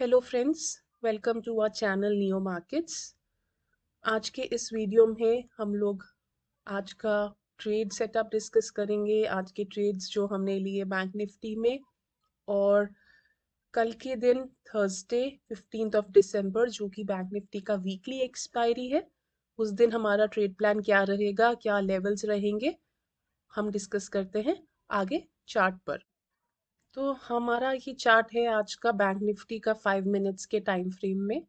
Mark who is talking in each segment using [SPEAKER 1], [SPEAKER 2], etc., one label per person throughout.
[SPEAKER 1] hello friends welcome to our channel Neo Markets आज के इस वीडियो में हम लोग आज का ट्रेड सेटअप डिस्कस करेंगे आज के ट्रेड्स जो हमने लिए बैंक निफ्टी में और कल के दिन थर्सडे फिफ्टीन ऑफ दिसंबर जो कि बैंक निफ्टी का वीकली एक्सपायरी है उस दिन हमारा ट्रेड प्लान क्या रहेगा क्या लेवल्स रहेंगे हम डिस्कस करते हैं आगे चार्ट पर तो हमारा ये चार्ट है आज का बैंक निफ्टी का फाइव मिनट्स के टाइम फ्रेम में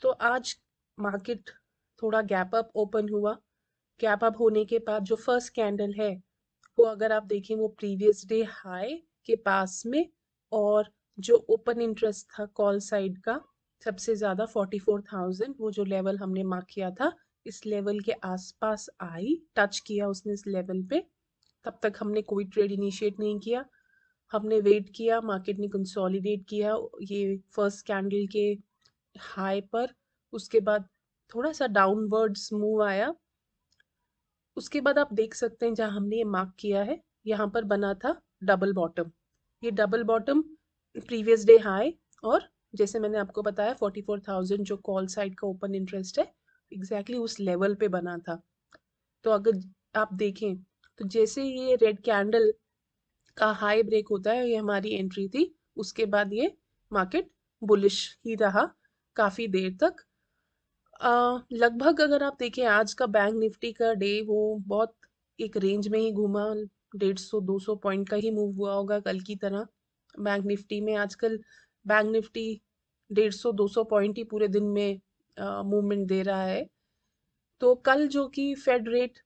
[SPEAKER 1] तो आज मार्केट थोड़ा गैप अप ओपन हुआ गैप अप होने के बाद जो फर्स्ट कैंडल है वो अगर आप देखें वो प्रीवियस डे हाई के पास में और जो ओपन इंटरेस्ट था कॉल साइड का सबसे ज़्यादा 44,000 वो जो लेवल हमने मार्क किया था इस लेवल के आसपास आई टच किया उसने इस लेवल पे तब तक हमने कोई ट्रेड इनिशिएट नहीं किया हमने वेट किया मार्केट ने कंसोलिडेट किया ये फर्स्ट कैंडल के हाई पर उसके बाद थोड़ा सा डाउनवर्ड्स मूव आया उसके बाद आप देख सकते हैं जहां हमने ये मार्क किया है यहाँ पर बना था डबल बॉटम ये double bottom previous day high और जैसे मैंने आपको बताया फोर्टी फोर थाउजेंड जो कॉल साइड का ओपन इंटरेस्ट है एग्जैक्टली exactly उस लेवल पे बना था तो अगर आप देखें तो जैसे ये रेड कैंडल का हाई ब्रेक होता है ये हमारी एंट्री थी उसके बाद ये मार्केट बुलिश ही रहा काफ़ी देर तक लगभग अगर आप देखें आज का बैंक निफ्टी का डे वो बहुत एक रेंज में ही घूमा डेढ़ सौ दो सौ पॉइंट का ही मूव हुआ होगा कल की तरह बैंक निफ्टी में आजकल बैंक निफ्टी डेढ़ सौ दो सौ पॉइंट ही पूरे दिन में मूवमेंट दे रहा है तो कल जो कि फेड रेट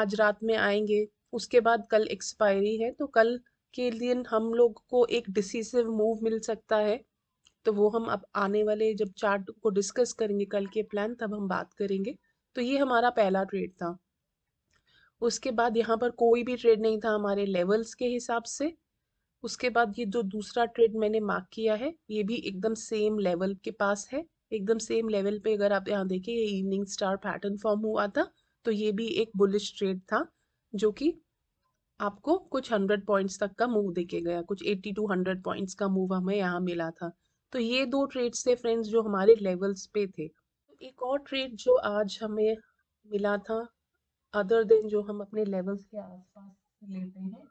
[SPEAKER 1] आज रात में आएंगे उसके बाद कल एक्सपायरी है तो कल के लिए हम लोग को एक डिसीसिव मूव मिल सकता है तो वो हम अब आने वाले जब चार्ट को डिस्कस करेंगे कल के प्लान तब हम बात करेंगे तो ये हमारा पहला ट्रेड था उसके बाद यहाँ पर कोई भी ट्रेड नहीं था हमारे लेवल्स के हिसाब से उसके बाद ये जो दूसरा ट्रेड मैंने मार्क किया है ये भी एकदम सेम लेवल के पास है एकदम सेम लेवल पे अगर आप यहाँ देखें ये इवनिंग स्टार पैटर्न फॉर्म हुआ था तो ये भी एक बुलिश ट्रेड था जो कि आपको कुछ हंड्रेड पॉइंट्स तक का मूव देखे गया कुछ एट्टी टू हंड्रेड पॉइंट्स का मूव हमें यहाँ मिला था तो ये दो ट्रेड्स थे फ्रेंड्स जो हमारे लेवल्स पे थे एक और ट्रेड जो आज हमें मिला था अदर देन जो हम अपने लेवल्स के आसपास लेते हैं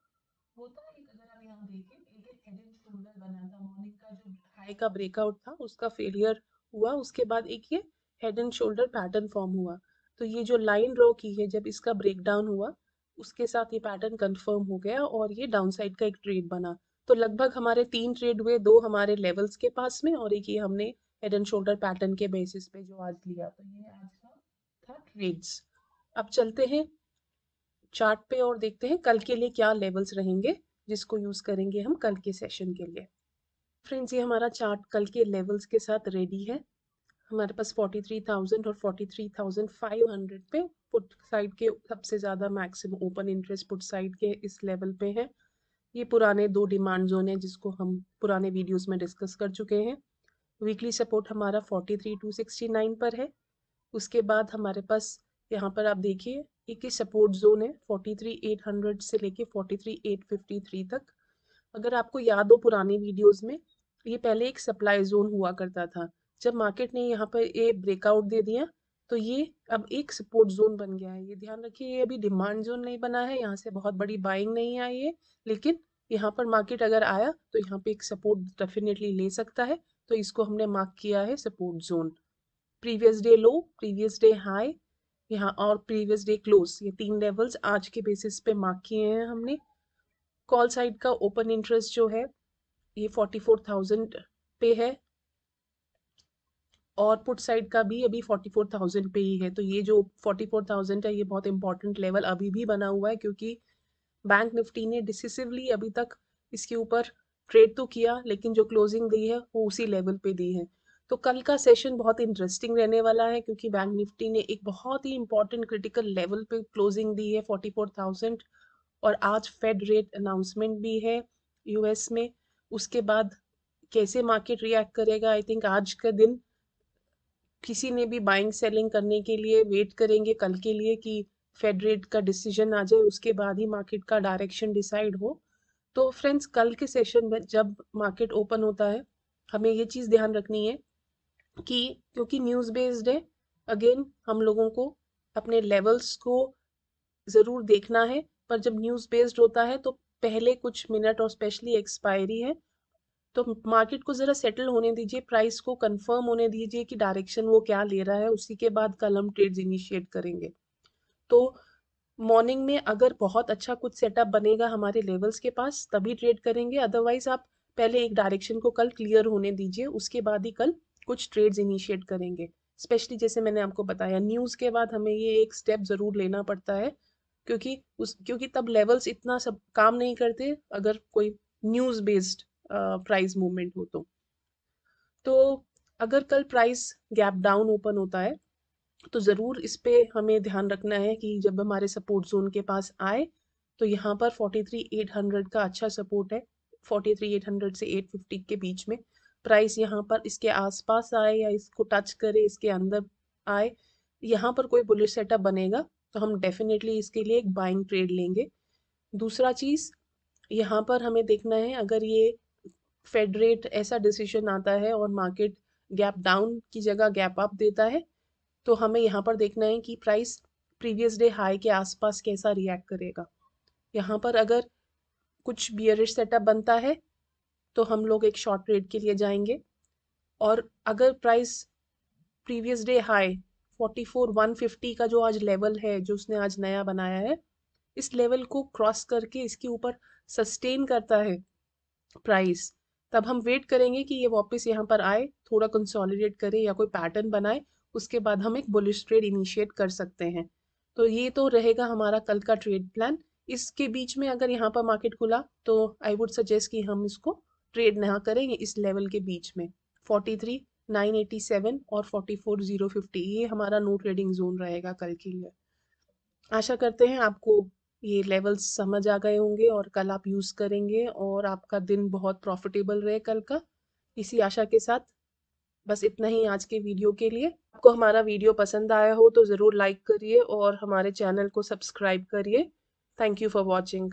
[SPEAKER 1] वो था तो एक अगर हम यहाँ देखें एक एक हेड एंड शोल्डर बना था मॉर्निंग का जो हाई का ब्रेकआउट था उसका फेलियर हुआ उसके बाद एक ये head and shoulder pattern form हुआ तो ये जो लाइन ड्रॉ की है जब इसका ब्रेकडाउन हुआ उसके साथ ये पैटर्न कंफर्म हो गया और ये डाउन साइड का एक ट्रेड बना तो लगभग हमारे तीन ट्रेड हुए दो हमारे लेवल्स के पास में और एक ये हमने हेड एंड शोल्डर पैटर्न के बेसिस पे जो आज लिया तो ये आज का था ट्रेड्स अब चलते हैं चार्ट पे और देखते हैं कल के लिए क्या लेवल्स रहेंगे जिसको यूज़ करेंगे हम कल के सेशन के लिए फ्रेंड्स ये हमारा चार्ट कल के लेवल्स के साथ रेडी है हमारे पास 43,000 और 43,500 पे पुट साइड के सबसे ज़्यादा maximum open interest put side के इस लेवल पे हैं ये पुराने दो डिमांड जोन है जिसको हम पुराने वीडियोस में डिस्कस कर चुके हैं वीकली सपोर्ट हमारा 43,269 पर है उसके बाद हमारे पास यहाँ पर आप देखिए एक ही सपोर्ट जोन है 43,800 से लेके 43,853 तक अगर आपको याद हो पुराने वीडियोज़ में ये पहले एक सप्लाई जोन हुआ करता था जब मार्केट ने यहाँ पर ये ब्रेकआउट दे दिया तो ये अब एक सपोर्ट जोन बन गया है ये ध्यान रखिए ये अभी डिमांड जोन नहीं बना है यहाँ से बहुत बड़ी बाइंग नहीं आई है लेकिन यहाँ पर मार्केट अगर आया तो यहाँ पे एक सपोर्ट डेफिनेटली ले सकता है तो इसको हमने मार्क किया है support zone previous day low previous day high यहाँ और प्रीवियस डे क्लोज ये तीन लेवल्स आज के बेसिस पे मार्क किए हैं हमने कॉल साइड का ओपन इंटरेस्ट जो है ये फोर्टी फोर थाउजेंड पे है और पुट साइड का भी अभी 44,000 पे ही है तो ये जो 44,000 है ये बहुत इंपॉर्टेंट लेवल अभी भी बना हुआ है क्योंकि बैंक निफ्टी ने डिसिसिवली अभी तक इसके ऊपर ट्रेड तो किया लेकिन जो क्लोजिंग दी है वो उसी लेवल पे दी है तो कल का सेशन बहुत इंटरेस्टिंग रहने वाला है क्योंकि बैंक निफ्टी ने एक बहुत ही इंपॉर्टेंट क्रिटिकल लेवल पे क्लोजिंग दी है 44,000 और आज फेड रेट अनाउंसमेंट भी है यूएस में उसके बाद कैसे मार्केट रिएक्ट करेगा आई थिंक आज का दिन किसी ने भी बाइंग सेलिंग करने के लिए वेट करेंगे कल के लिए कि फेड रेट का डिसीजन आ जाए उसके बाद ही मार्केट का डायरेक्शन डिसाइड हो तो फ्रेंड्स कल के सेशन में जब मार्केट ओपन होता है हमें ये चीज़ ध्यान रखनी है कि क्योंकि न्यूज़ बेस्ड है अगेन हम लोगों को अपने लेवल्स को ज़रूर देखना है पर जब न्यूज़ बेस्ड होता है तो पहले कुछ मिनट और स्पेशली एक्सपायरी है तो मार्केट को ज़रा सेटल होने दीजिए प्राइस को कंफर्म होने दीजिए कि डायरेक्शन वो क्या ले रहा है उसी के बाद कल हम ट्रेड्स इनिशिएट करेंगे तो मॉर्निंग में अगर बहुत अच्छा कुछ सेटअप बनेगा हमारे लेवल्स के पास तभी ट्रेड करेंगे अदरवाइज आप पहले एक डायरेक्शन को कल क्लियर होने दीजिए उसके बाद ही कल कुछ ट्रेड्स इनिशिएट करेंगे स्पेशली जैसे मैंने आपको बताया न्यूज़ के बाद हमें ये एक स्टेप ज़रूर लेना पड़ता है क्योंकि उस क्योंकि तब लेवल्स इतना सब काम नहीं करते अगर कोई न्यूज़ बेस्ड प्राइस मूवमेंट हो तो तो अगर कल प्राइस गैप डाउन ओपन होता है तो ज़रूर इस पर हमें ध्यान रखना है कि जब हमारे सपोर्ट जोन के पास आए तो यहाँ पर 43,800 का अच्छा सपोर्ट है 43,800 से 850 के बीच में प्राइस यहाँ पर इसके आसपास आए या इसको टच करे इसके अंदर आए यहाँ पर कोई बुलिश सेटअप बनेगा तो हम डेफिनेटली इसके लिए एक बाइंग ट्रेड लेंगे दूसरा चीज़ यहाँ पर हमें देखना है अगर ये फेडरेट ऐसा डिसीजन आता है और मार्केट गैप डाउन की जगह गैप अप देता है तो हमें यहाँ पर देखना है कि प्राइस प्रीवियस डे हाई के आसपास कैसा रिएक्ट करेगा यहाँ पर अगर कुछ बियरिश सेटअप बनता है तो हम लोग एक शॉर्ट रेट के लिए जाएंगे और अगर price previous day high forty four one fifty का जो आज लेवल है जो उसने आज नया बनाया है इस लेवल को क्रॉस करके इसके ऊपर सस्टेन करता है प्राइस तब हम वेट करेंगे कि ये वापस यहाँ पर आए थोड़ा कंसोलिडेट करे या कोई पैटर्न बनाए उसके बाद हम एक बुलिश ट्रेड इनिशिएट कर सकते हैं तो ये तो रहेगा हमारा कल का ट्रेड प्लान इसके बीच में अगर यहाँ पर मार्केट खुला तो आई वुड सजेस्ट कि हम इसको ट्रेड ना करेंगे इस लेवल के बीच में 43, 987 और फिफ्टी ये हमारा नो ट्रेडिंग जोन रहेगा कल के लिए आशा करते हैं आपको ये लेवल्स समझ आ गए होंगे और कल आप यूज़ करेंगे और आपका दिन बहुत प्रॉफिटेबल रहे कल का इसी आशा के साथ बस इतना ही आज के वीडियो के लिए आपको हमारा वीडियो पसंद आया हो तो ज़रूर लाइक करिए और हमारे चैनल को सब्सक्राइब करिए थैंक यू फॉर वॉचिंग